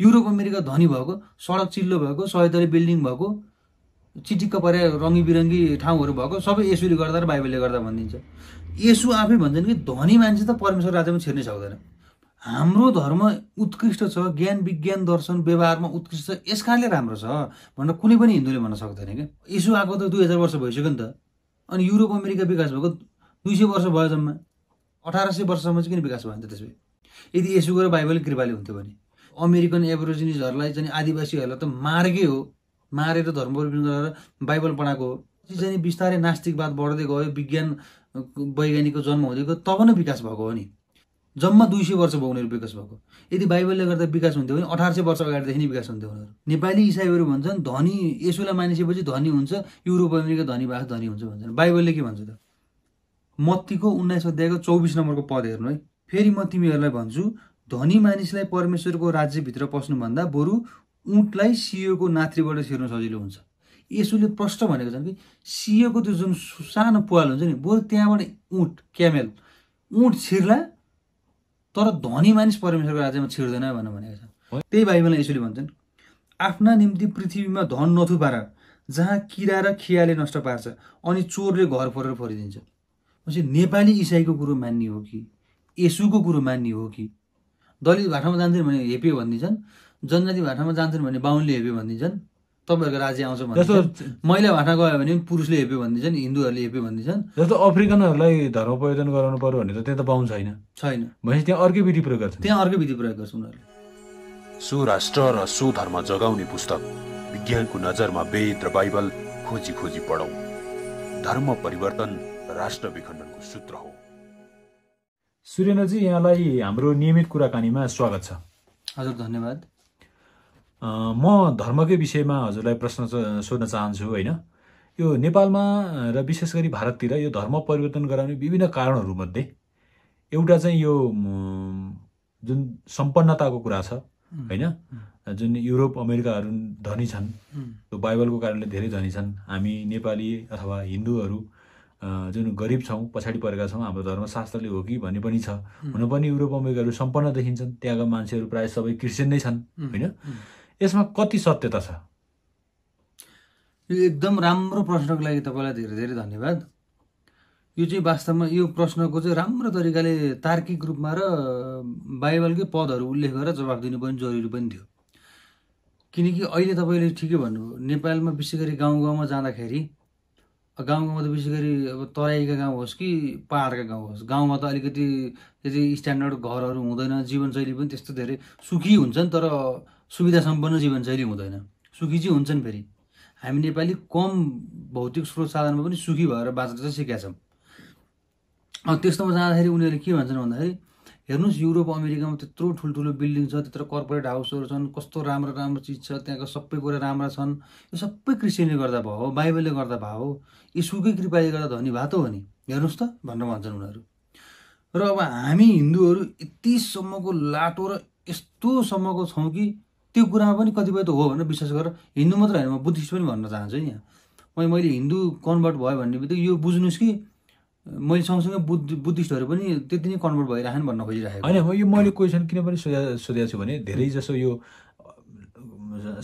Europe America धनी भएको सडक चिल्लो भएको सयतरी बिल्डिङ भएको चिटिक्क परे रङ्गी बिरङ्गी ठाउँहरू भएको सबै यसुले गर्दा र बाइबलले गर्दा भनिदिन्छ यसु आफै भन्छन् कि धनी मान्छे त परमेश्वर राज्यमा छिर्नै सक्दैन हाम्रो धर्म उत्कृष्ट छ ज्ञान विज्ञान दर्शन व्यवहारमा उत्कृष्ट छ यसकारणले राम्रो छ भनेर कुनै पनि हिन्दूले भन्न सक्दैन क्या यसो आएको त दुई हजार वर्ष भइसक्यो नि त अनि युरोप अमेरिका विकास भएको दुई सय वर्ष भयो जम्मा अठार सय वर्षसम्म चाहिँ किन विकास भयो नि त त्यसपछि यदि यसो गएर बाइबल कृपाले हुन्थ्यो भने अमेरिकन एभरोजिनिजहरूलाई चाहिँ आदिवासीहरूलाई त मार्गै हो मारेर धर्म परिवर्तन गरेर बाइबल पढाएको हो त्यो चाहिँ बिस्तारै नास्तिकवाद बढ्दै गयो विज्ञान वैज्ञानिकको जन्म हुँदै गयो तब नै विकास भएको हो नि जम्मा दुई सय वर्ष भयो उनीहरू विकास भएको यदि बाइबलले गर्दा विकास हुन्थ्यो भने अठार सय वर्ष अगाडिदेखि नै विकास हुन्थ्यो उनीहरू नेपाली इसाईहरू भन्छन् धनी यसोलाई मानिसकेपछि धनी हुन्छ युरोप अमेरिका धनी भएको धनी हुन्छ भन्छन् बाइबलले के भन्छ त मत्तीको उन्नाइस अध्यायको चौबिस नम्बरको पद हेर्नु है फेरि म तिमीहरूलाई भन्छु धनी मानिसलाई परमेश्वरको राज्यभित्र पस्नुभन्दा बरु उँटलाई सियोको नाथ्रीबाट छिर्नु सजिलो हुन्छ यसोले प्रष्ट भनेको छन् कि सियोको त्यो जुन सानो पुवाल हुन्छ नि बरु त्यहाँबाट उँट क्यामेल उँट छिर्ला तर धनी मानिस परमेश्वरको राज्यमा छिर्दैन भनेर भनेको छ त्यही भाइ बाइबलमा यसोले भन्छन् आफ्ना निम्ति पृथ्वीमा धन नथुपार जहाँ किरा र खियाले नष्ट पार्छ अनि चोरले घर परेर फरिदिन्छ पछि नेपाली इसाईको कुरो मान्ने हो कि यसुको कुरो मान्ने हो कि दलित भाषामा जान्थ्यो भने हेप्यो भनिदिन्छन् जनजाति भाषामा जान्थ्यो भने बाहुनले हेपे भनिदिन्छन् तपाईँहरूको राज्य आउँछ जस्तो महिला भाषा गयो भने पुरुषले हेप्यो भनिदिन्छन् हिन्दूहरूले हेप्यो भनिदिन्छन् जस्तो अफ्रिकनहरूलाई धर्म परिवर्तन गराउनु पर्यो भने त त्यहाँ त बाहुन छैन छैन भनेपछि त्यहाँ अर्कै विधि प्रयोग गर्छ त्यहाँ अर्कै विधि प्रयोग गर्छ उनीहरूले सुराष्ट्र र सुधर्म जगाउने पुस्तक विज्ञानको नजरमा वेद र बाइबल खोजी खोजी पढौँ धर्म परिवर्तन राष्ट्र विखण्डनको सूत्र हो सुरेन्द्रजी यहाँलाई हाम्रो नियमित कुराकानीमा स्वागत छ हजुर धन्यवाद म धर्मकै विषयमा हजुरलाई प्रश्न सोध्न चाहन्छु होइन यो नेपालमा र विशेष गरी भारततिर यो धर्म परिवर्तन गराउने विभिन्न कारणहरूमध्ये एउटा चाहिँ यो जुन सम्पन्नताको कुरा छ होइन जुन युरोप अमेरिकाहरू धनी छन् त्यो बाइबलको कारणले धेरै धनी छन् हामी नेपाली अथवा हिन्दूहरू जुन गरिब छौँ पछाडि परेका छौँ हाम्रो धर्मशास्त्रले हो कि भन्ने पनि छ हुन पनि युरोप अमेरिकाहरू सम्पन्न देखिन्छन् त्यहाँका मान्छेहरू प्रायः सबै क्रिस्चियन नै छन् होइन यसमा कति सत्यता छ यो एकदम राम्रो प्रश्नको लागि तपाईँलाई धेरै धेरै धन्यवाद यो चाहिँ वास्तवमा यो प्रश्नको चाहिँ राम्रो तरिकाले तार्किक रूपमा र बाइबलकै पदहरू उल्लेख गरेर जवाफ दिनु पनि जरुरी पनि थियो किनकि अहिले तपाईँले ठिकै भन्नुभयो नेपालमा विशेष गरी गाउँ गाउँमा जाँदाखेरि गाउँमा त विशेष गरी अब तराईका गाउँ होस् कि पाहाडका गाउँ होस् गाउँमा त अलिकति त्यति स्ट्यान्डर्ड घरहरू हुँदैन जीवनशैली पनि त्यस्तो धेरै सुखी हुन्छन् तर सुविधा सम्पन्न जीवनशैली हुँदैन सुखी चाहिँ हुन्छन् फेरि हामी नेपाली कम भौतिक स्रोत साधनमा पनि सुखी भएर बाँच्न चाहिँ सिकेका छौँ त्यस्तोमा जाँदाखेरि उनीहरूले के भन्छन् भन्दाखेरि हेर्नुहोस् युरोप अमेरिकामा त्यत्रो ठुल्ठुलो बिल्डिङ छ त्यत्रो कर्पोरेट हाउसहरू छन् कस्तो राम्रो राम्रो चिज छ त्यहाँको सबै कुरा राम्रा छन् यो सबै क्रिस्चियनले गर्दा भयो बाइबलले गर्दा भयो हो यसुकै कृपाले गर्दा धनी भए हो नि हेर्नुहोस् त भनेर भन्छन् उनीहरू र अब हामी हिन्दूहरू यतिसम्मको लाटो र यस्तोसम्मको छौँ कि त्यो कुरामा पनि कतिपय त हो भनेर विश्वास गरेर हिन्दू मात्र होइन म बुद्धिस्ट पनि भन्न चाहन्छु यहाँ मैले हिन्दू कन्भर्ट भयो भन्ने बित्तिकै यो बुझ्नुहोस् कि मैले सँगसँगै बुद्ध बुद्धिस्टहरू पनि त्यति नै कन्भर्ट भइरहेन भन्न खोजिरहेको होइन यो मैले क्वेसन पनि पनि सोधेको छु भने धेरै जसो यो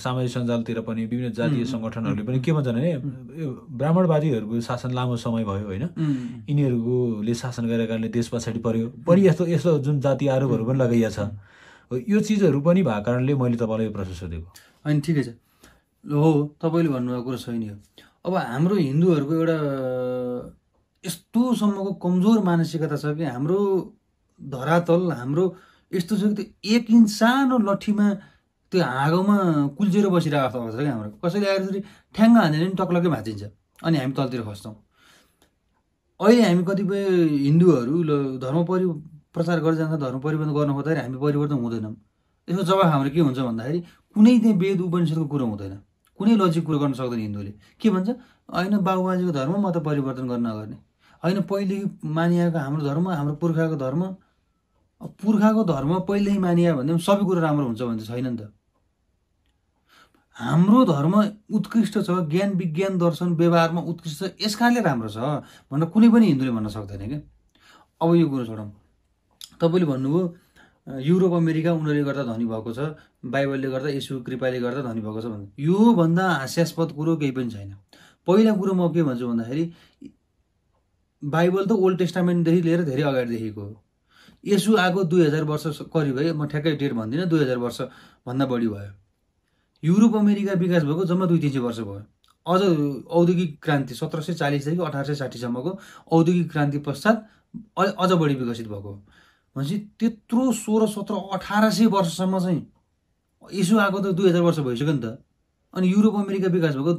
सामाजिक सञ्जालतिर पनि विभिन्न जातीय सङ्गठनहरूले पनि के भन्छन् भने ब्राह्मणवादीहरूको शासन लामो समय भयो होइन यिनीहरूकोले शासन गरेको कारणले देश पछाडि पर्यो बढी यस्तो यस्तो जुन जाति आरोपहरू पनि लगाइएको छ यो चिजहरू पनि भएको कारणले मैले तपाईँलाई यो प्रश्न सोधेको होइन ठिकै छ हो तपाईँले भन्नुभएको कुरो छैन अब हाम्रो हिन्दूहरूको एउटा यस्तोसम्मको कमजोर मानसिकता छ कि हाम्रो धरातल हाम्रो यस्तो छ कि त्यो एक इन्च सानो लट्ठीमा त्यो हाँगोमा कुल्चेर बसिरहेको अवस्था छ क्या हाम्रो कसैले आएर फेरि ठ्याङ्ग हान्दैन नि टक्लकै भाँचिन्छ अनि हामी तलतिर खस्छौँ अहिले हामी कतिपय हिन्दूहरू ल धर्म परि प्रचार गर्दै जान्छ धर्म परिवर्तन गर्न खोज्दाखेरि हामी परिवर्तन हुँदैनौँ यसको जवाब हाम्रो के हुन्छ भन्दाखेरि कुनै त्यहाँ वेद उपनिषदको कुरो हुँदैन कुनै लजिक कुरो गर्न सक्दैन हिन्दूले के भन्छ होइन बाबुबाजेको धर्म म त परिवर्तन गर्न नगर्ने होइन पहिले मानिएको हाम्रो धर्म हाम्रो पुर्खाको धर्म पुर्खाको धर्म पहिल्यै मानियो भने सबै कुरो राम्रो हुन्छ भने छैन नि त हाम्रो धर्म उत्कृष्ट छ ज्ञान विज्ञान दर्शन व्यवहारमा उत्कृष्ट छ यस कारणले राम्रो छ भनेर कुनै पनि हिन्दूले भन्न सक्दैन क्या अब यो कुरो छोडौँ तपाईँले भन्नुभयो युरोप अमेरिका उनीहरूले गर्दा धनी भएको छ बाइबलले गर्दा यसु कृपाले गर्दा धनी भएको छ भन्नु योभन्दा हास्यास्पद कुरो केही पनि छैन पहिला कुरो म के भन्छु भन्दाखेरि बाइबल त ओल्ड टेस्टामेन्टदेखि लिएर धेरै अगाडिदेखिको हो यसु आएको दुई हजार वर्ष करिब है म ठ्याक्कै डेट भन्दिनँ दुई हजार वर्षभन्दा बढी भयो युरोप अमेरिका विकास भएको जम्मा दुई तिन सय वर्ष भयो अझ औद्योगिक क्रान्ति सत्र सय चालिसदेखि अठार सय साठीसम्मको औद्योगिक क्रान्ति पश्चात अझ बढी विकसित भएको भनेपछि त्यत्रो सोह्र सत्र अठार सय वर्षसम्म चाहिँ यसो आएको त दुई हजार वर्ष भइसक्यो नि त अनि युरोप अमेरिका विकास भएको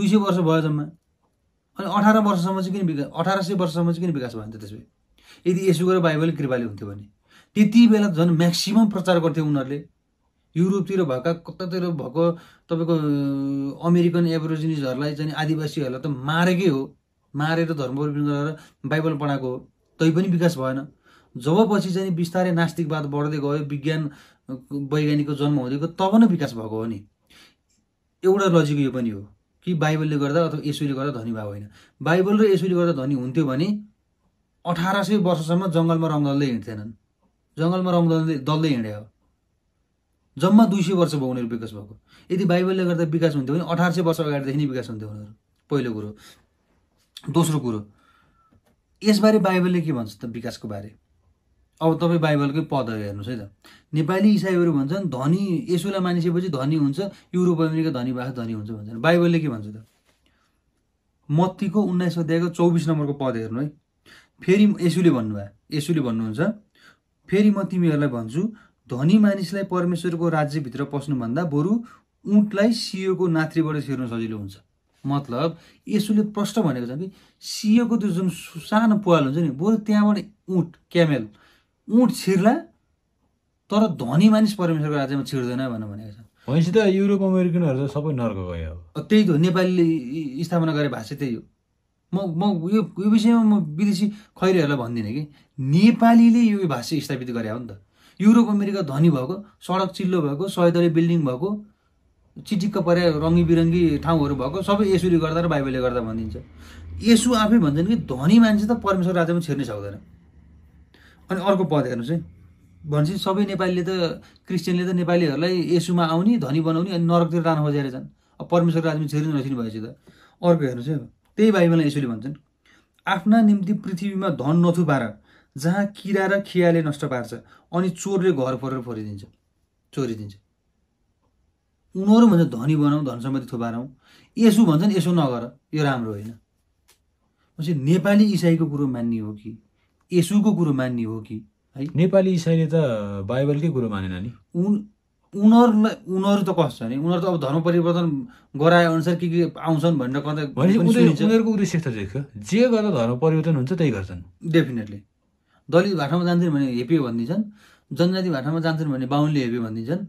दुई सय वर्ष भयो जम्मा अनि अठार वर्षसम्म चाहिँ किन विकास अठार सय वर्षसम्म चाहिँ किन विकास भएन त यदि यसो गरेर बाइबल कृपाले हुन्थ्यो भने त्यति बेला झन् म्याक्सिमम् प्रचार गर्थ्यो उनीहरूले युरोपतिर भएका कतातिर भएको तपाईँको अमेरिकन एभरोजिनिजहरूलाई चाहिँ आदिवासीहरूलाई त मारेकै हो मारेर परिवर्तन गरेर बाइबल पढाएको हो तै पनि विकास भएन जब पछि चाहिँ बिस्तारै नास्तिकवाद बढ्दै गयो विज्ञान वैज्ञानिकको जन्म हुँदै गयो तब नै विकास भएको हो नि एउटा लजिक यो पनि हो कि बाइबलले गर्दा अथवा यसुले गर्दा धनी भएको होइन बाइबल र यसुले गर्दा धनी हुन्थ्यो भने अठार सय वर्षसम्म जङ्गलमा रङ्गदलले हिँड्थेनन् जङ्गलमा रङ्गदलले दलले हिँडे हो जम्मा दुई सय वर्ष भयो उनीहरू विकास भएको यदि बाइबलले गर्दा विकास हुन्थ्यो भने अठार सय वर्ष अगाडिदेखि नै विकास हुन्थ्यो उनीहरू पहिलो कुरो दोस्रो कुरो यसबारे बाइबलले के भन्छ त विकासको बारे अब तपाईँ बाइबलकै पद हेर्नुहोस् है त नेपाली इसाईहरू भन्छन् धनी यसुलाई मानिसकेपछि धनी हुन्छ युरोप अमेरिका धनी भएको धनी हुन्छ भन्छन् बाइबलले के भन्छ त मत्तीको उन्नाइस अध्यायको चौबिस नम्बरको पद हेर्नु है फेरि यसुले भन्नुभयो यसुले भन्नुहुन्छ फेरि म तिमीहरूलाई भन्छु धनी मानिसलाई परमेश्वरको राज्यभित्र पस्नुभन्दा बरु उठलाई सियोको नात्रीबाट छिर्नु सजिलो हुन्छ मतलब यसुले प्रष्ट भनेको छ कि सियोको त्यो जुन सानो पुवाल हुन्छ नि बरु त्यहाँबाट उठ क्यामेल उठ छिर्ला तर धनी मानिस परमेश्वरको राज्यमा छिर्दैन भनेर भनेको छ भनेपछि त युरोप अमेरिकनहरू त सबै नर्क गयो त्यही त नेपालीले स्थापना गरे भाषा त्यही हो म म यो यो विषयमा म विदेशी खैरीहरूलाई भन्दिनँ कि नेपालीले यो भाषा स्थापित गरे हो नि त युरोप अमेरिका धनी भएको सडक चिल्लो भएको सयतरी बिल्डिङ भएको चिटिक्क परे रङ्गी बिरङ्गी ठाउँहरू भएको सबै यसुले गर्दा र बाइबलले गर्दा भनिदिन्छ यसु आफै भन्छन् कि धनी मान्छे त परमेश्वर राज्यमा छिर्नै सक्दैन अनि अर्को पद हेर्नुहोस् है भनेपछि सबै नेपालीले त क्रिस्चियनले त नेपालीहरूलाई यसुमा आउने धनी बनाउने अनि नरकतिर लान खोजेर जान् अब परमेश्वर राज्यमा छिर्नु नछिनु भएपछि त अर्को हेर्नुहोस् है त्यही बाइबलमा यसोले भन्छन् आफ्ना निम्ति पृथ्वीमा धन नथुपार जहाँ किरा र खियाले नष्ट पार्छ अनि चोरले घर परेर फोरिदिन्छ चोरिदिन्छ उनीहरू भन्छ धनी बनाऊ धन सम्पत्ति थुपारौँ यसो भन्छन् यसो नगर यो राम्रो होइन भनेपछि नेपाली इसाईको कुरो मान्ने हो कि यसुको कुरो मान्ने हो कि है नेपाली इसाईले त बाइबलकै कुरो मानेन नि उन उनीहरूलाई उनीहरू त कस्तो नि उनीहरू त अब धर्म परिवर्तन गराए अनुसार के के आउँछन् भनेर कता उनीहरूको उद्देश्य त के जे गर्दा धर्म परिवर्तन हुन्छ त्यही गर्छन् डेफिनेटली दलित भाषामा जान्छन् भने हेपी भनिदिन्छन् जनजाति भाषामा जान्छन् भने बाहुनले हेपी भनिदिन्छन्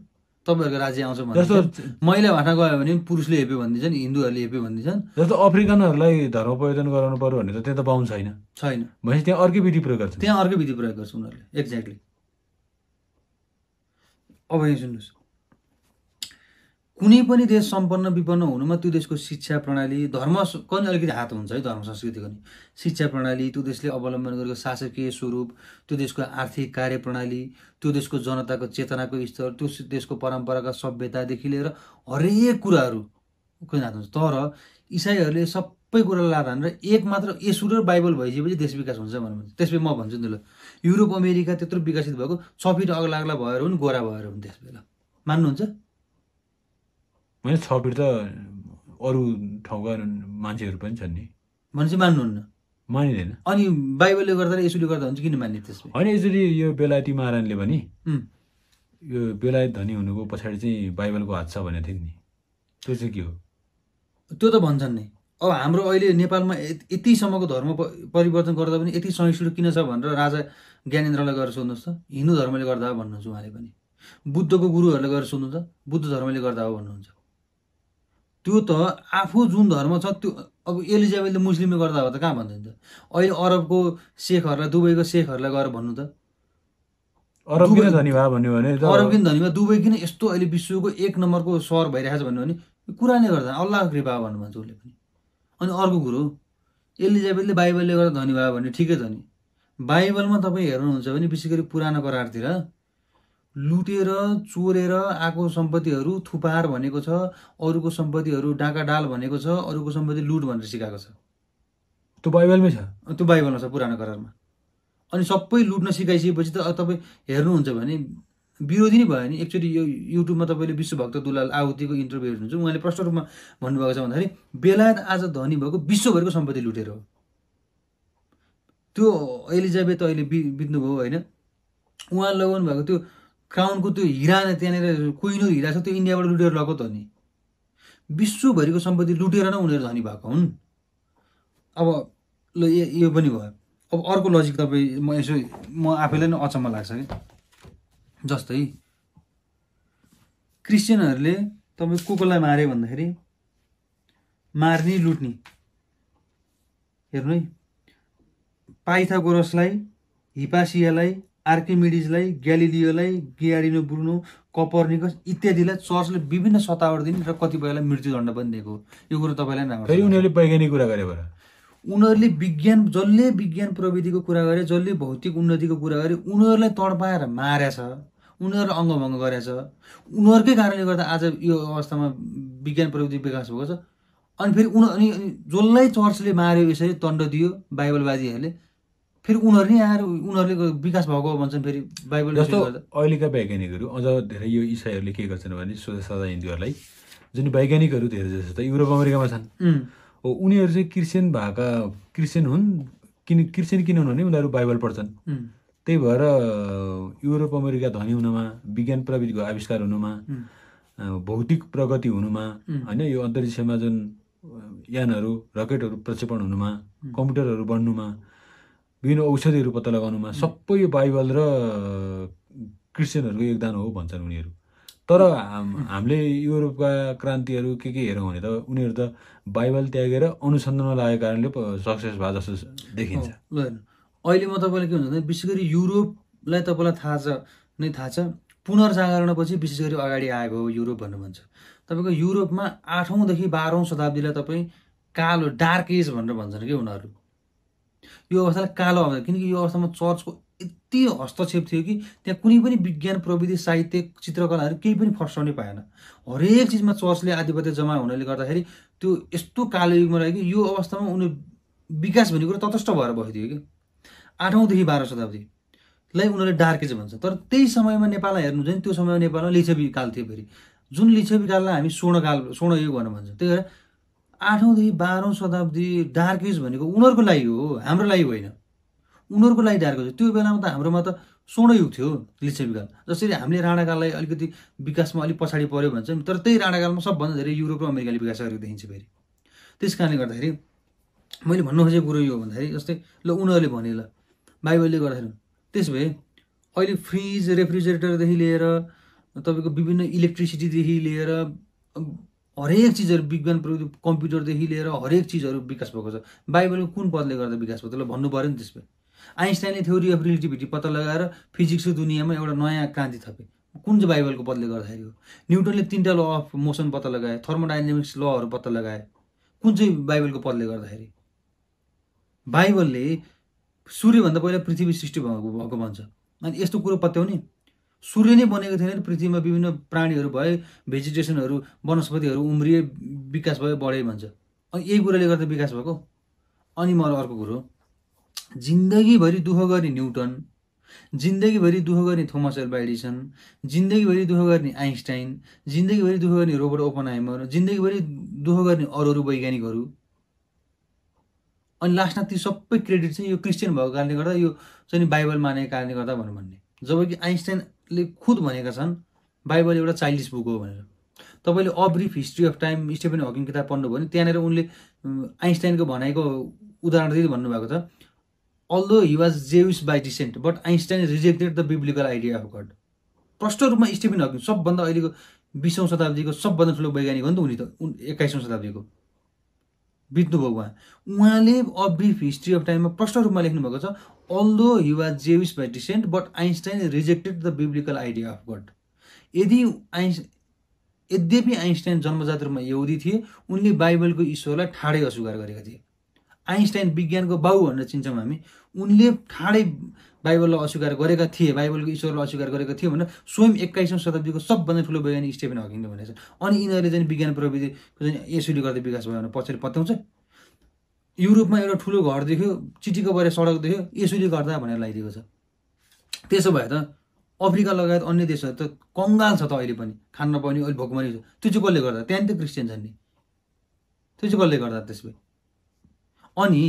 तपाईँहरूको राज्य आउँछ भने जस्तो महिला भाषा गयो भने पुरुषले हेप्यो भनिदिन्छन् हिन्दूहरूले हेप्यो भनिदिन्छन् जस्तो अफ्रिकनहरूलाई धर्म परिवर्तन गराउनु पर्यो भने त त्यहाँ त पाउनु छैन छैन भनेपछि त्यहाँ अर्कै विधि प्रयोग गर्छ त्यहाँ अर्कै विधि प्रयोग गर्छ उनीहरूले एक्ज्याक्टली अब यहाँ सुन्नुहोस् कुनै पनि देश सम्पन्न विपन्न हुनुमा त्यो देशको शिक्षा प्रणाली धर्म कनि अलिकति हात हुन्छ है धर्म संस्कृतिको नि शिक्षा प्रणाली त्यो देशले अवलम्बन गरेको शासकीय स्वरूप त्यो देशको आर्थिक कार्य प्रणाली त्यो देशको जनताको चेतनाको स्तर त्यो देशको परम्पराका सभ्यतादेखि लिएर हरेक कुराहरू कहिले हात हुन्छ तर इसाईहरूले सबै कुरा लाभ हानेर एक मात्र यसु र बाइबल भइसकेपछि देश विकास हुन्छ भनेर भन्छ त्यसपछि म भन्छु नि ल युरोप अमेरिका त्यत्रो विकसित भएको छ फिट अग्ला अग्ला भएर हुन् गोरा भएर हुन् त्यसबेला मान्नुहुन्छ छ थपिट त अरू ठाउँका मान्छेहरू पनि छन् नि मान्छे मान्नुहुन्न मानिँदैन अनि बाइबलले गर्दा यसोले गर्दा हुन्छ किन मान्ने त्यसमा होइन यसरी यो बेलायती महारानीले भने यो बेलायत धनी हुनुको पछाडि चाहिँ बाइबलको हात छ भनेको थियो नि त्यो चाहिँ के हो त्यो त भन्छन् नि अब हाम्रो अहिले नेपालमा यतिसम्मको धर्म परिवर्तन गर्दा पनि यति सहिष्णु किन छ भनेर राजा ज्ञानेन्द्रलाई गएर सोध्नुहोस् त हिन्दू धर्मले गर्दा हो भन्नुहुन्छ उहाँले पनि बुद्धको गुरुहरूले गएर सोध्नु त बुद्ध धर्मले गर्दा हो भन्नुहुन्छ त्यो त आफू जुन धर्म छ त्यो अब एलिजाबेथले मुस्लिमले गर्दा हो त कहाँ भन्दैन त अहिले अरबको सेखहरूलाई दुबईको सेखहरूलाई गएर भन्नु त अरब किन धनी भयो भन्यो भने अरब किन धनी भयो दुबई किन यस्तो अहिले विश्वको एक नम्बरको सहर भइरहेको छ भन्यो भने कुरा नै गर्दा अल्लाहको कृपा भन्नु भन्छ उसले पनि अनि अर्को कुरो एलिजाबेथले बाइबलले गर्दा धनी भयो भने ठिकै छ नि बाइबलमा तपाईँ हेर्नुहुन्छ भने विशेष गरी पुरानो करारतिर लुटेर चोरेर आएको सम्पत्तिहरू थुपार भनेको छ अरूको सम्पत्तिहरू डाल भनेको छ अरूको सम्पत्ति लुट भनेर सिकाएको छ त्यो बाइबलमै छ त्यो बाइबलमा छ पुरानो करारमा अनि सबै लुट्न सिकाइसकेपछि त तपाईँ हेर्नुहुन्छ भने विरोधी नै भयो नि एकचोटि यो युट्युबमा तपाईँले विश्वभक्त दुलाल आहुतिको इन्टरभ्यू हेर्नुहुन्छ उहाँले प्रष्ट रूपमा भन्नुभएको छ भन्दाखेरि बेलायत आज धनी भएको विश्वभरिको सम्पत्ति लुटेर हो त्यो एलिजाबेथ अहिले बि बित्नुभयो होइन उहाँ लगाउनु भएको त्यो क्राउनको त्यो हिरा त्यहाँनिर कोइनो हिरा छ त्यो इन्डियाबाट लुटेर लगाऊ त नि विश्वभरिको सम्पत्ति लुटेर नै उनीहरू धनी भएको हुन् अब ल यो पनि भयो अब अर्को लजिक तपाईँ म यसो म आफैलाई नै अचम्म लाग्छ कि जस्तै क्रिस्चियनहरूले तपाईँ को कोलाई माऱ्यो भन्दाखेरि मार्ने लुट्ने हेर्नु है पाइथागोरसलाई हिपासियालाई आर्किमिडिजलाई ग्यालिलियोलाई गियारिनो ब्रुनो कपर्निकस इत्यादिलाई चर्चले विभिन्न दिने र कतिपयलाई मृत्युदण्ड पनि दिएको यो कुरो तपाईँलाई फेरि उनीहरूले वैज्ञानिक कुरा गरे उनीहरूले विज्ञान जसले विज्ञान प्रविधिको कुरा गरे जसले भौतिक उन्नतिको कुरा गरे उनीहरूलाई तडपाएर मारेछ उनीहरूलाई अङ्गभङ्ग गरेछ उनीहरूकै कारणले गर्दा आज यो अवस्थामा विज्ञान प्रविधि विकास भएको छ अनि फेरि उनी अनि जसलाई चर्चले मार्यो यसरी दण्ड दियो बाइबलवादीहरूले फेरि उनीहरू नै आएर उनीहरूले विकास भएको भन्छन् फेरि बाइबल जस्तो अहिलेका वैज्ञानिकहरू अझ धेरै यो इसाईहरूले के गर्छन् भने सोधा सदा हिन्दूहरूलाई जुन वैज्ञानिकहरू धेरै जस्तो त युरोप अमेरिकामा छन् हो उनीहरू चाहिँ क्रिस्चियन भएका क्रिस्चियन हुन् किन क्रिस्चियन किन हुन् उनीहरू बाइबल पढ्छन् त्यही भएर युरोप अमेरिका धनी हुनुमा विज्ञान प्रविधिको आविष्कार हुनुमा भौतिक प्रगति हुनुमा होइन यो अन्तरिक्षमा जुन यानहरू रकेटहरू प्रक्षेपण हुनुमा कम्प्युटरहरू बन्नुमा विभिन्न औषधिहरू पत्ता लगाउनुमा सबै बाइबल र क्रिस्चियनहरूको योगदान हो भन्छन् उनीहरू तर हामीले युरोपका क्रान्तिहरू के के हेरौँ भने त उनीहरू त बाइबल त्यागेर अनुसन्धानमा लागेको कारणले सक्सेस भए जस्तो देखिन्छ अहिले म तपाईँलाई के भने विशेष गरी युरोपलाई तपाईँलाई थाहा छ नै थाहा छ पुनर्जागरणपछि विशेष गरी अगाडि आएको हो युरोप भन्नु भन्छ तपाईँको युरोपमा आठौँदेखि बाह्रौँ शताब्दीलाई तपाईँ कालो डार्क एज भनेर भन्छन् कि उनीहरू यो अवस्थालाई कालो अवस्था किनकि यो अवस्थामा चर्चको यति हस्तक्षेप थियो कि त्यहाँ कुनै पनि विज्ञान प्रविधि साहित्य चित्रकलाहरू केही पनि फर्साउनै पाएन हरेक चिजमा चर्चले आधिपत्य जमा हुनाले गर्दाखेरि त्यो यस्तो कालो युगमा रह्यो कि यो अवस्थामा उनी विकास भन्ने कुरा तटस्थ भएर बसिदियो कि आठौँदेखि बाह्र शताब्दीलाई उनीहरूले डार्केज भन्छ तर त्यही समयमा नेपाललाई हेर्नु नि त्यो समयमा नेपालमा लिच्छवी काल थियो फेरि जुन लिच्छवी काललाई हामी स्वर्णकाल स्वर्णयुग भनेर भन्छौँ त्यही भएर आठौँदेखि बाह्रौँ शताब्दी डार्क एज भनेको उनीहरूको लागि हो हाम्रो लागि होइन उनीहरूको लागि डार्क एज त्यो बेलामा त हाम्रोमा त स्वर्ण युग थियो लिच्छेविकाल जसरी हामीले राणाकाललाई अलिकति विकासमा अलिक पछाडि पऱ्यो भन्छौँ तर त्यही राणाकालमा सबभन्दा धेरै युरोप र अमेरिकाले विकास गरेको देखिन्छ फेरि त्यस कारणले गर्दाखेरि मैले भन्नु खोजेको कुरो यो भन्दाखेरि जस्तै ल उनीहरूले भने ल बाइबलले गर्दाखेरि त्यस भए अहिले फ्रिज रेफ्रिजरेटरदेखि लिएर तपाईँको विभिन्न इलेक्ट्रिसिटीदेखि लिएर हरेक चिजहरू विज्ञान प्रविधि कम्प्युटरदेखि लिएर हरेक चिजहरू विकास भएको छ बाइबलको कुन पदले गर्दा विकास भयो त्यसलाई भन्नु पऱ्यो नि त्यसमा आइन्स्टाइनले थ्योरी अफ रिलेटिभिटी पत्ता लगाएर फिजिक्सको दुनियाँमा एउटा नयाँ क्रान्ति थपे कुन चाहिँ बाइबलको पदले गर्दाखेरि हो न्युटनले तिनवटा ल अफ मोसन पत्ता लगाए थर्मोडाइनामिक्स लहरू पत्ता लगाए कुन चाहिँ बाइबलको पदले गर्दाखेरि बाइबलले सूर्यभन्दा पहिला पृथ्वी सृष्टि भएको भएको भन्छ अनि यस्तो कुरो पत्याउने सूर्य नै बनेको थिएन पृथ्वीमा विभिन्न प्राणीहरू भए भेजिटेसनहरू वनस्पतिहरू उम्रिए विकास भयो बढे भन्छ अनि यही कुराले गर्दा विकास भएको अनि मलाई अर्को कुरो जिन्दगीभरि दुःख गर्ने न्युटन जिन्दगीभरि दुःख गर्ने थोमस एल्बा एडिसन जिन्दगीभरि दुःख गर्ने आइन्स्टाइन जिन्दगीभरि दुःख गर्ने रोबर्ट ओपनहाइमर जिन्दगीभरि दुःख गर्ने अरू अरू वैज्ञानिकहरू अनि लास्टमा ती सबै क्रेडिट चाहिँ यो क्रिस्चियन भएको कारणले गर्दा यो चाहिँ बाइबल मानेको कारणले गर्दा भन्नु भन्ने जबकि आइन्सटाइनले खुद भनेका छन् बाइबल एउटा चाइल्डिस बुक हो भनेर तपाईँले a brief history of time Stephen Hawking किताब पढ्नुभयो भने त्यहाँनिर उनले आइन्स्टाइनको भनाइको उदाहरण दिँदै भन्नुभएको छ although he was Jewish by descent but Einstein rejected the biblical idea of God प्रष्ट रूपमा स्टेफेन हकिङ सबभन्दा अहिलेको बिसौँ शताब्दीको सबभन्दा ठुलो वैज्ञानिक हो नि त उनी त उन एक्काइसौँ शताब्दीको बित्नुभयो उहाँ उहाँले अ ब्रिफ हिस्ट्री अफ टाइममा प्रष्ट रूपमा लेख्नुभएको छ although he was Jewish by descent but Einstein rejected the biblical idea of God यदि आइन्स यद्यपि आइन्स्टाइन जन्मजात रूपमा यहुदी थिए उनले बाइबलको ईश्वरलाई ठाडै अस्वीकार गरेका थिए आइन्स्टाइन विज्ञानको बाउ भनेर चिन्छौँ हामी उनले ठाडै बाइबललाई अस्वीकार गरेका थिए बाइबलको ईश्वरलाई अस्वीकार गरेका थिए भनेर स्वयं एक्काइसौँ शताब्दीको सबभन्दा ठुलो वैज्ञानिक स्टेफेन हकिङले भनेको छ अनि यिनीहरूले चाहिँ विज्ञान प्रविधिको चाहिँ यसरी गर्दै विकास भयो भने पछाडि पत्याउँछ युरोपमा एउटा ठुलो घर देख्यो चिटीको बारे सडक देख्यो यसोले गर्दा भनेर लगाइदिएको छ त्यसो भए त अफ्रिका लगायत अन्य देशहरू त कङ्गाल छ त अहिले पनि खान नपाउने अहिले भोकमरी छ त्यो चाहिँ कसले गर्दा त्यहाँ त क्रिस्चियन छन् नि त्यो चाहिँ कसले गर्दा त्यस भए अनि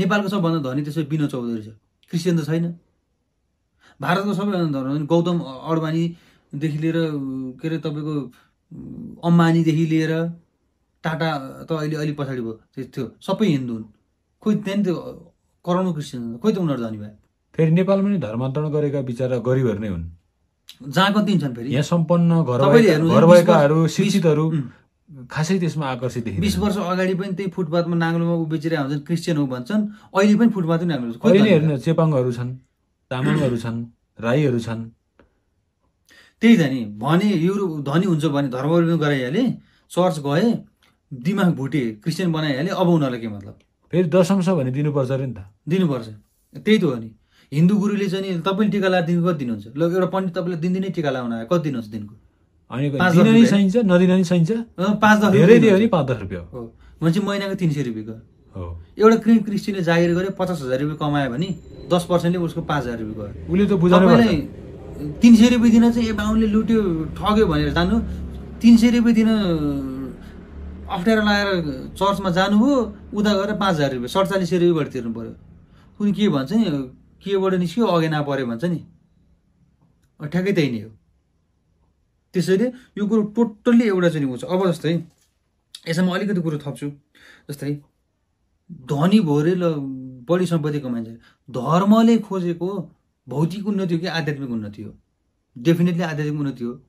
नेपालको सबभन्दा धनी त्यसो विनोद चौधरी छ क्रिस्चियन त छैन भारतको सबैभन्दा धर्म गौतम अडवाणीदेखि लिएर के अरे तपाईँको अम्बानीदेखि लिएर टाटा त अहिले अहिले पछाडि भयो त्यो सबै हिन्दू हुन् खोइ त्यहाँदेखि त्यो कराउनु क्रिस्चियन हुन् खोइ त उनीहरू जाने भए फेरि नेपालमा नि धर्मान्तरण गरेका बिचरा गरिबहरू नै हुन् जहाँ कति छन् फेरि यहाँ सम्पन्न घर भएकाहरू शिक्षितहरू खासै त्यसमा आकर्षित बिस वर्ष अगाडि पनि त्यही फुटपाथमा नाङ्लोमा उभिचिरहेको हुन्छन् क्रिस्चियन हो भन्छन् अहिले पनि फुटपाथ नै नाङ्लो अहिले हेर्नु चेपाङहरू छन् तामाङहरू छन् राईहरू छन् त्यही त नि भने युरो धनी हुन्छ भने धर्म गराइहाले चर्च गए दिमाग भुटे क्रिस्चियन बनाइहाल्यो अब उनीहरूलाई के मतलब फेरि दशमश भने दिनुपर्छ अरे नि त दिनुपर्छ त्यही त हो नि हिन्दू गुरुले चाहिँ तपाईँले टिका लगाएर दिनु कति दिनुहुन्छ ल एउटा पण्डित तपाईँले दिनदिनै टिका लाउनु आयो कति दिनुहुन्छ दिनको अनि चाहिन्छ नदिन नि चाहिन्छ पाँच दस धेरै दियो नि पाँच दस रुपियाँ हो भनेपछि महिनाको तिन सय रुपियाँको हो एउटा क्रिम क्रिस्चियनले जागिर गऱ्यो पचास हजार रुपियाँ कमायो भने दस पर्सेन्टले उसको पाँच हजार रुपियाँ त बुझाउनु तिन सय रुपियाँ दिन चाहिँ ए बाहुनले लुट्यो ठग्यो भनेर जानु तिन सय रुपियाँ दिन अप्ठ्यारो लगाएर चर्चमा जानुभयो उता गएर पाँच हजार रुपियाँ सडचालिस सय रुपियाँबाट तिर्नु पऱ्यो कुन के भन्छ नि केबाट निस्क्यो अघि नपऱ्यो भन्छ नि ठ्याक्कै त्यही नै हो त्यसैले यो कुरो टोटल्ली एउटा चाहिँ हुन्छ अब जस्तै यसमा अलिकति कुरो थप्छु जस्तै धनी भोरे ल बढी सम्पत्ति कमाइन्छ धर्मले खोजेको भौतिक उन्नति हो कि आध्यात्मिक उन्नति हो डेफिनेटली आध्यात्मिक उन्नति हो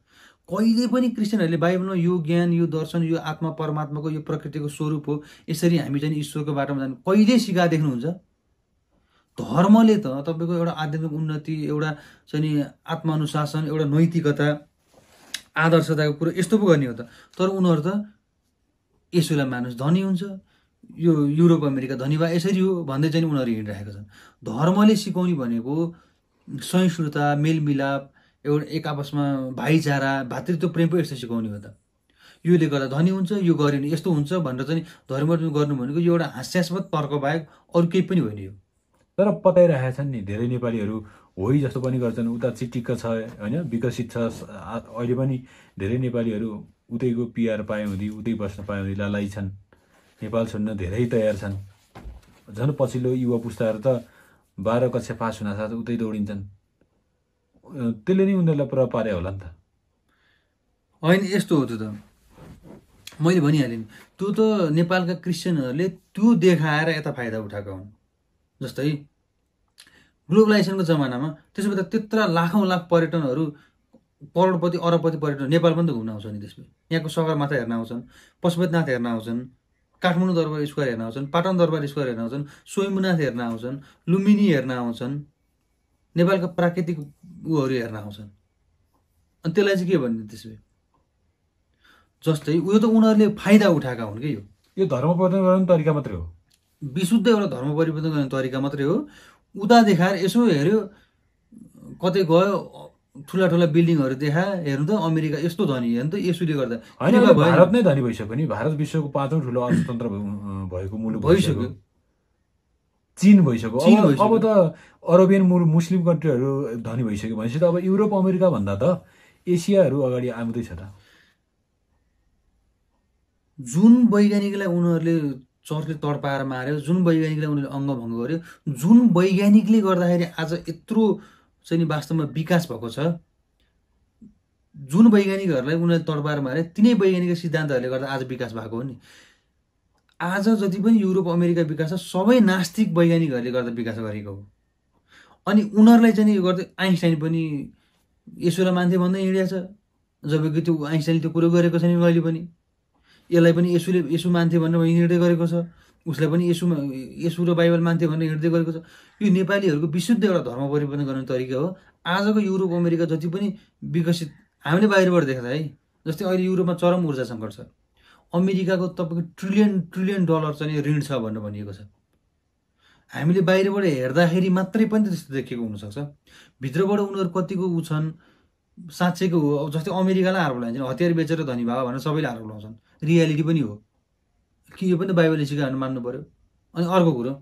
कहिले पनि क्रिस्चियनहरूले बाइबलमा यो ज्ञान यो दर्शन यो आत्मा परमात्माको यो प्रकृतिको स्वरूप हो यसरी हामी चाहिँ ईश्वरको बाटोमा जानु कहिले सिका देख्नुहुन्छ धर्मले त तपाईँको एउटा आध्यात्मिक उन्नति एउटा चाहिँ आत्मानुशासन एउटा नैतिकता आदर्शताको कुरो यस्तो पो गर्ने हो त तर उनीहरू त यसोलाई मानुस धनी हुन्छ यो युरोप अमेरिका धनी भए यसरी हो भन्दै चाहिँ उनीहरू हिँडिरहेका छन् धर्मले सिकाउने भनेको सहिष्णुता मेलमिलाप एउटा एक आपसमा भाइचारा भातृत्व प्रेम पो यस्तो सिकाउने हो त योले गर्दा धनी हुन्छ यो गऱ्यो यस्तो हुन्छ भनेर चाहिँ धर्म गर्नु भनेको यो एउटा हास्यास्पद तर्क बाहेक अरू केही पनि होइन यो तर पताइरहेका छन् नि धेरै नेपालीहरू होइ जस्तो पनि गर्छन् उता चिटिक्क छ होइन विकसित छ अहिले पनि धेरै नेपालीहरू उतैको पिआर पाए हुँदै उतै बस्न पाए हुँदै लालाइ छन् नेपाल छोड्न धेरै तयार छन् झन् पछिल्लो युवा पुस्ताहरू त बाह्र कक्षा पास हुनासाथ उतै दौडिन्छन् त्यसले नै उनीहरूलाई प्रभाव पारे होला नि त होइन यस्तो हो त्यो त मैले भनिहालेँ नि त्यो त नेपालका क्रिस्चियनहरूले त्यो देखाएर यता फाइदा उठाएका हुन् जस्तै ग्लोबलाइजेसनको जमानामा त्यसो भए त त्यत्र लाखौँ लाख पर्यटनहरू करोडपति अरबपति पर्यटन नेपाल पनि त घुम्न आउँछ नि त्यसमा यहाँको सगरमाथा हेर्न आउँछन् पशुपतिनाथ हेर्न आउँछन् काठमाडौँ दरबार स्क्वायर हेर्न आउँछन् पाटन दरबार स्क्वायर हेर्न आउँछन् स्वयम्भूनाथ हेर्न आउँछन् लुम्बिनी हेर्न आउँछन् नेपालका प्राकृतिक ऊहरू हेर्न आउँछन् अनि त्यसलाई चाहिँ के भन्ने त्यसो भए जस्तै उयो त उनीहरूले फाइदा उठाएका हुन् कि यो यो धर्म परिवर्तन गर्ने तरिका मात्रै हो विशुद्ध एउटा धर्म परिवर्तन गर्ने तरिका मात्रै हो उता देखाएर यसो हेऱ्यो कतै गयो ठुला ठुला बिल्डिङहरू देखा हेर्नु त अमेरिका यस्तो धनी हेर्नु त यसोले गर्दा होइन भारत नै धनी भइसक्यो नि भारत विश्वको पाँचौँ ठुलो अर्थतन्त्र भएको मुलुक भइसक्यो चिन भइसक्यो अब अब त अरबियन मुस्लिम कन्ट्रीहरू धनी भइसक्यो भनेपछि त अब युरोप अमेरिका भन्दा त एसियाहरू अगाडि आउँदैछ त जुन वैज्ञानिकलाई उनीहरूले चर्चले तडपाएर माऱ्यो जुन वैज्ञानिकलाई उनीहरूले अङ्गभङ्ग गर्यो जुन वैज्ञानिकले गर्दाखेरि आज यत्रो चाहिँ नि वास्तवमा विकास भएको छ जुन वैज्ञानिकहरूलाई उनीहरूले तडपाएर माऱ्यो तिनै वैज्ञानिक सिद्धान्तहरूले गर्दा आज विकास भएको हो नि आज जति पनि युरोप अमेरिका विकास छ सबै नास्तिक वैज्ञानिकहरूले गर्दा विकास गरेको हो अनि उनीहरूलाई चाहिँ यो गर्दै आइन्स्टाइन पनि यसोलाई मान्थे भन्दै हिँडेको छ जबकि त्यो आइन्स्टाइनले त्यो कुरो गरेको छैन अहिले पनि यसलाई पनि यसुले यसु मान्थे भनेर हिँड्दै गरेको छ उसलाई पनि यसोमा यसु र बाइबल मान्थे भनेर हिँड्दै गरेको छ यो नेपालीहरूको विशुद्ध एउटा धर्म परिवर्तन गर्ने तरिका हो आजको युरोप अमेरिका जति पनि विकसित हामीले बाहिरबाट देख्दा है जस्तै अहिले युरोपमा चरम ऊर्जा सङ्कट छ अमेरिकाको तपाईँको ट्रिलियन ट्रिलियन डलर चाहिँ ऋण छ भनेर भनिएको छ हामीले बाहिरबाट हेर्दाखेरि मात्रै पनि त्यस्तो देखेको हुनसक्छ भित्रबाट उनीहरू कतिको ऊ छन् साँच्चैको हो अब जस्तै अमेरिकालाई हार लगाइन्छ हतियार बेचेर धनी भयो भनेर सबैले हार लगाउँछन् रियालिटी पनि हो कि यो पनि बाइबल बाइबलले सिकायो मान्नु पऱ्यो अनि अर्को कुरो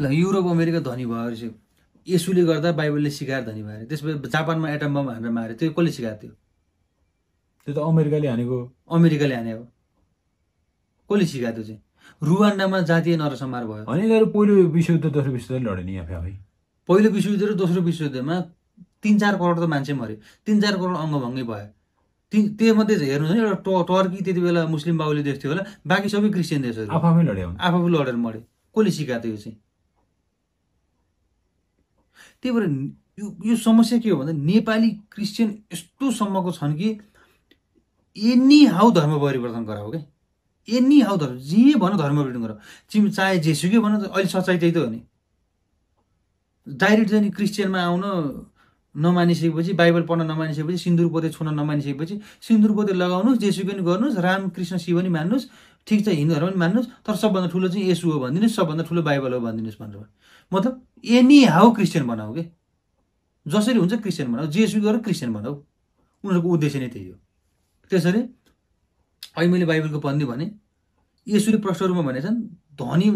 ल युरोप अमेरिका धनी भयो रहेछ यसुले गर्दा बाइबलले सिकाएर धनी भयो अरे त्यसपछि जापानमा एटम बम हानेर मार्यो त्यो कसले सिकाएको थियो त्यो त अमेरिकाले हानेको अमेरिकाले हाने हो कसले सिकायो त्यो चाहिँ रुवान्डामा जातीय नरसम्हार भयो होइन यिनीहरू पहिलो विश्वयुद्ध दोस्रो विश्व लडे नि आफै आफै पहिलो विश्वयुद्ध र दोस्रो विश्वयुद्धमा तिन चार करोड त मान्छे मऱ्यो तिन चार करोड अङ्गभङ्गै भयो ती त्योमध्ये हेर्नुहोस् न एउटा टर्की त्यति बेला मुस्लिम बाहुली देश थियो होला बाँकी सबै क्रिस्चियन देशहरू आफै लड्यो आफै लडेर मरे कसले सिकायो यो चाहिँ त्यही भएर यो समस्या के हो भन्दा नेपाली क्रिस्चियन यस्तोसम्मको छन् कि एनी हाउ धर्म परिवर्तन गराउ क्या एनी हाउ धर्म जे भन धर्म परिवर्तन गराउ चिम चाहे जेसुकै भन अहिले सच्चाइ त्यही त हो नि डाइरेक्ट चाहिँ नि क्रिस्चियनमा आउन नमानिसकेपछि बाइबल पढ्न नमानिसकेपछि सिन्दुर पोते छुन नमानिसकेपछि सिन्दुर पोते लगाउनुहोस् जेसुकै पनि गर्नुहोस् कृष्ण शिव पनि मान्नुहोस् ठिक छ हिन्दू धर्म पनि मान्नुहोस् तर सबभन्दा ठुलो चाहिँ यसु हो भनिदिनुहोस् सबभन्दा ठुलो बाइबल हो भनिदिनुहोस् भनेर मतलब एनी हाउ क्रिस्चियन बनाऊ के जसरी हुन्छ क्रिस्चियन बनाऊ जेसु गरेर क्रिस्चियन बनाऊ उनीहरूको उद्देश्य नै त्यही हो त्यसरी अहिले मैले बाइबलको पन्दी भने यसरी प्रष्ट रूपमा भनेछन् धनी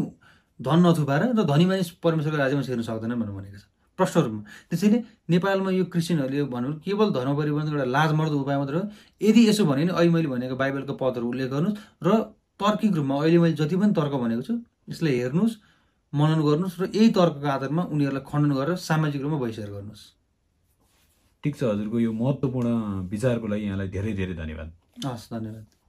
धन नथुपाएर र धनी मानिस परमेश्वरको राज्यमा छिर्न सक्दैनन् भनेर भनेको छ प्रष्ट रूपमा त्यसैले नेपालमा यो क्रिस्चियनहरूले भन्नु केवल धर्म परिवर्तनको एउटा लाजमर्दो उपाय मात्र हो यदि यसो भने अहिले मैले भनेको बाइबलको पदहरू उल्लेख गर्नुहोस् र तर्किक रूपमा अहिले मैले जति पनि तर्क भनेको छु यसलाई हेर्नुहोस् मनन गर्नुहोस् र यही तर्कको आधारमा उनीहरूलाई खण्डन गरेर सामाजिक रूपमा बहिष्कार गर्नुहोस् ठिक छ हजुरको यो महत्त्वपूर्ण विचारको लागि यहाँलाई धेरै धेरै धन्यवाद हस् धन्यवाद